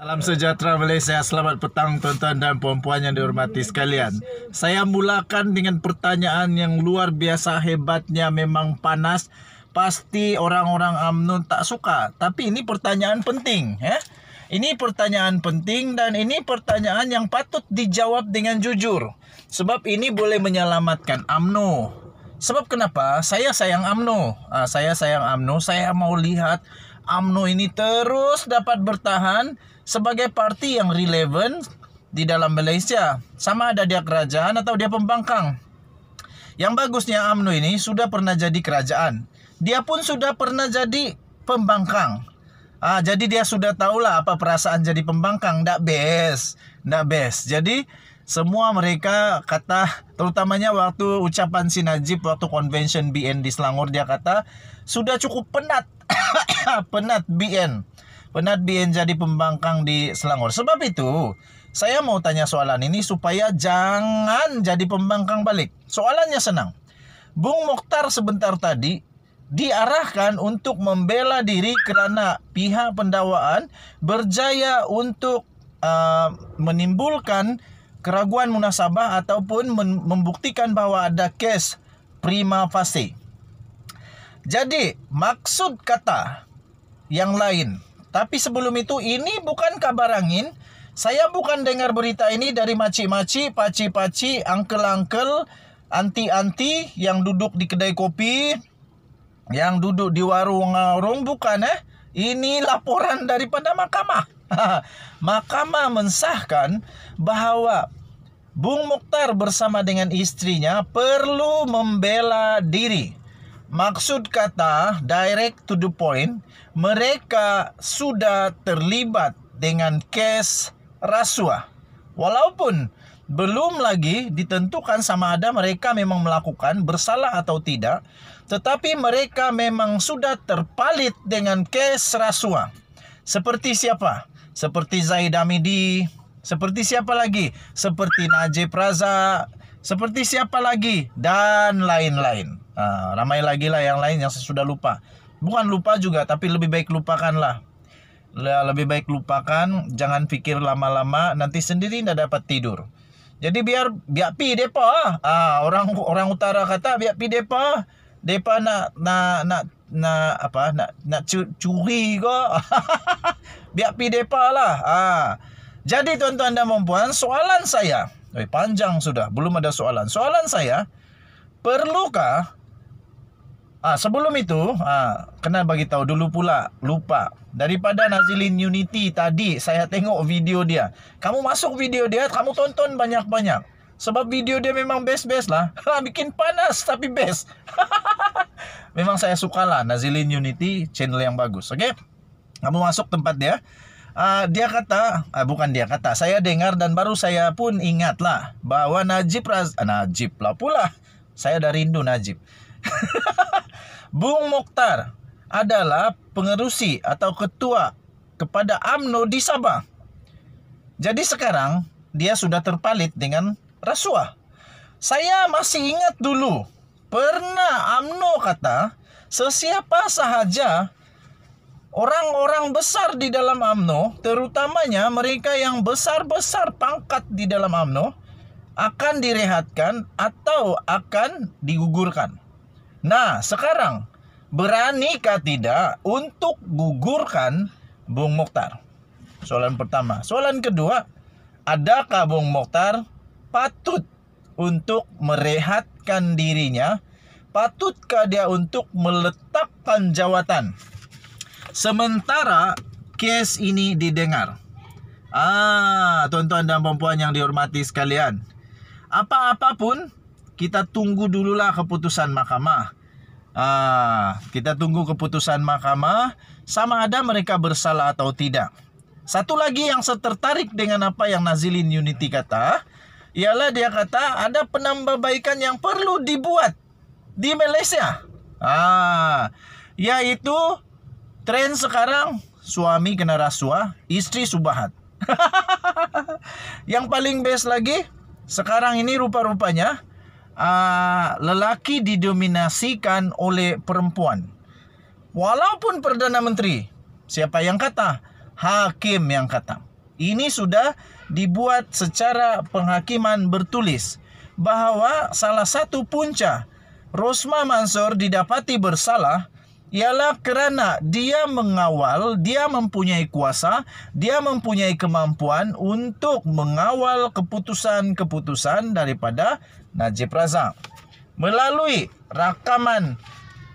Salam sejahtera Malaysia, selamat petang tuan-tuan dan puan-puan yang dihormati sekalian. Saya mulakan dengan pertanyaan yang luar biasa hebatnya memang panas. Pasti orang-orang UMNO tak suka, tapi ini pertanyaan penting, ya. Ini pertanyaan penting dan ini pertanyaan yang patut dijawab dengan jujur. Sebab ini boleh menyelamatkan UMNO. Sebab kenapa? Saya sayang UMNO. Ah, saya sayang UMNO, Saya mau lihat UMNO ini terus dapat bertahan sebagai parti yang relevan di dalam Malaysia. Sama ada dia kerajaan atau dia pembangkang. Yang bagusnya AMNO ini sudah pernah jadi kerajaan. Dia pun sudah pernah jadi pembangkang. Ah, jadi dia sudah tahulah apa perasaan jadi pembangkang. Ndak best, ndak best. Jadi semua mereka kata terutamanya waktu ucapan si Najib waktu convention BN di Selangor dia kata sudah cukup penat penat BN Penat bien jadi pembangkang di Selangor. Sebab itu, saya mau tanya soalan ini supaya jangan jadi pembangkang balik. Soalannya senang. Bung Mokhtar sebentar tadi diarahkan untuk membela diri karena pihak pendawaan berjaya untuk uh, menimbulkan keraguan munasabah ataupun membuktikan bahwa ada kes prima facie. Jadi, maksud kata yang lain tapi sebelum itu ini bukan kabar angin. Saya bukan dengar berita ini dari maci-maci, paci-paci, angkel-angkel, anti-anti yang duduk di kedai kopi, yang duduk di warung-warung bukan eh. Ini laporan daripada mahkamah. mahkamah mensahkan bahwa Bung Mukhtar bersama dengan istrinya perlu membela diri Maksud kata direct to the point, mereka sudah terlibat dengan kes rasuah. Walaupun belum lagi ditentukan sama ada mereka memang melakukan bersalah atau tidak, tetapi mereka memang sudah terpalit dengan kes rasuah. Seperti siapa? Seperti Zaid Amidi, seperti siapa lagi? Seperti Najib Razak, seperti siapa lagi? Dan lain-lain. Nah, ramai lagi lah yang lain yang saya sudah lupa. Bukan lupa juga, tapi lebih baik lupakanlah. Lebih baik lupakan, jangan pikir lama-lama, nanti sendiri tidak dapat tidur. Jadi biar biar pi depa ah. orang orang utara kata biar pi depa. Depa nak nak nak nak apa nak nak curi ke? biar pi depa lah. Ah. Jadi tuan-tuan dan perempuan, soalan saya, eh, panjang sudah, belum ada soalan. Soalan saya, perlukah Ah, sebelum itu, ah, kena bagi tahu dulu pula, lupa. Daripada Nazilin Unity tadi, saya tengok video dia. Kamu masuk video dia, kamu tonton banyak-banyak. Sebab video dia memang best-best lah. Bikin panas tapi best. memang saya suka lah Nazilin Unity channel yang bagus, oke? Okay? Kamu masuk tempat dia. Uh, dia kata, uh, bukan dia kata, saya dengar dan baru saya pun ingat lah bahwa Najib Raz, uh, Najib lah pula. Saya dari Indo Najib. Bung Mokhtar adalah pengerusi atau ketua kepada AMNO di Sabah. Jadi sekarang dia sudah terpalit dengan rasuah. Saya masih ingat dulu pernah AMNO kata sesiapa sahaja orang-orang besar di dalam AMNO, terutamanya mereka yang besar-besar pangkat di dalam AMNO akan direhatkan atau akan digugurkan. Nah, sekarang beranikah tidak untuk gugurkan Bung Mokhtar? Soalan pertama. Soalan kedua, adakah Bung Mokhtar patut untuk merehatkan dirinya? Patutkah dia untuk meletakkan jawatan? Sementara case ini didengar. Ah, tuan-tuan dan perempuan yang dihormati sekalian. Apa-apapun kita tunggu dululah keputusan mahkamah. Ah, kita tunggu keputusan mahkamah sama ada mereka bersalah atau tidak. Satu lagi yang setertarik tertarik dengan apa yang Nazilin Unity kata, ialah dia kata ada penambahbaikan yang perlu dibuat di Malaysia. Ah, yaitu tren sekarang suami kena rasuah, istri subahat. yang paling best lagi sekarang ini rupa-rupanya Ah, lelaki didominasikan oleh perempuan. Walaupun perdana menteri, siapa yang kata? Hakim yang kata. Ini sudah dibuat secara penghakiman bertulis bahwa salah satu punca Rosma Mansur didapati bersalah ialah kerana dia mengawal, dia mempunyai kuasa, dia mempunyai kemampuan untuk mengawal keputusan-keputusan daripada Najib Razak melalui rakaman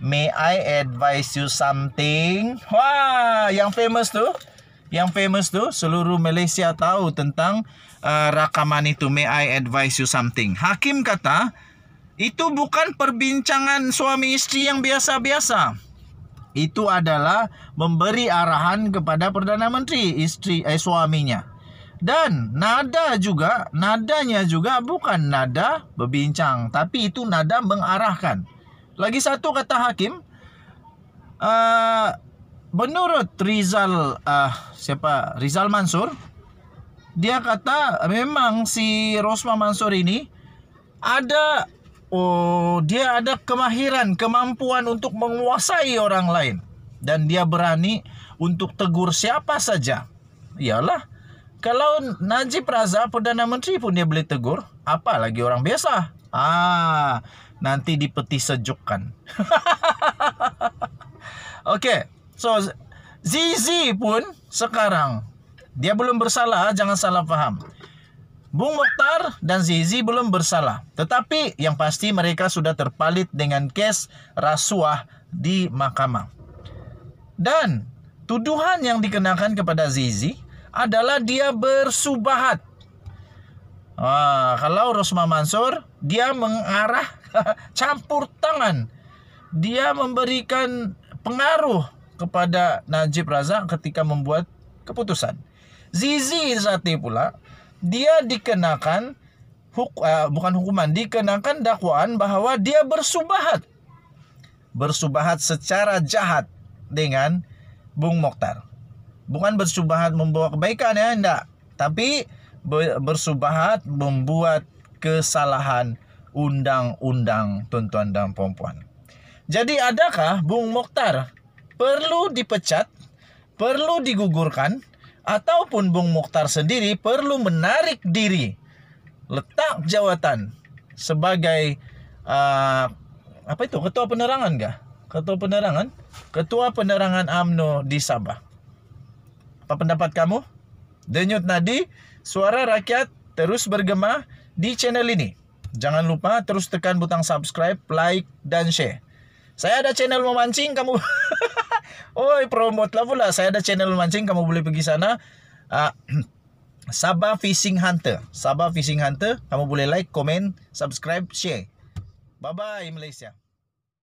May I advise you something? Wah, yang famous tu. Yang famous tu seluruh Malaysia tahu tentang uh, rakaman itu May I advise you something. Hakim kata itu bukan perbincangan suami isteri yang biasa-biasa. Itu adalah memberi arahan kepada Perdana Menteri isteri eh suaminya. Dan nada juga, nadanya juga bukan nada berbincang, tapi itu nada mengarahkan. Lagi satu kata hakim, uh, menurut Rizal uh, siapa Rizal Mansur, dia kata memang si Rosma Mansur ini ada oh dia ada kemahiran, kemampuan untuk menguasai orang lain dan dia berani untuk tegur siapa saja. ialah. kalau Najib Razak Perdana Menteri pun dia boleh tegur, apa lagi orang biasa? Ah, nanti dipeti sejukkan. okay, so Zizi pun sekarang dia belum bersalah, jangan salah faham. Bung Mokhtar dan Zizi belum bersalah. Tetapi yang pasti mereka sudah terpalit dengan kes rasuah di mahkamah. Dan tuduhan yang dikenakan kepada Zizi adalah dia bersubahat. Ah, kalau Rosma Mansur dia mengarah campur tangan. Dia memberikan pengaruh kepada Najib Razak ketika membuat keputusan. Zizi Zati pula dia dikenakan huk, uh, bukan hukuman, dikenakan dakwaan bahwa dia bersubahat. Bersubahat secara jahat dengan Bung Mokhtar bukan bersubahat membawa kebaikan ya enggak tapi bersubahat membuat kesalahan undang-undang tuntutan dan perempuan jadi adakah Bung Mokhtar perlu dipecat perlu digugurkan ataupun Bung Mokhtar sendiri perlu menarik diri letak jawatan sebagai uh, apa itu ketua penerangan enggak ketua penerangan ketua penerangan AMNO di Sabah Apa pendapat kamu? Denyut nadi, suara rakyat terus bergema di channel ini. Jangan lupa terus tekan butang subscribe, like, dan share. Saya ada channel memancing, kamu... Oi, promote lah pula. Saya ada channel memancing, kamu boleh pergi sana. Uh, Sabah Fishing Hunter. Sabah Fishing Hunter. Kamu boleh like, komen, subscribe, share. Bye-bye, Malaysia.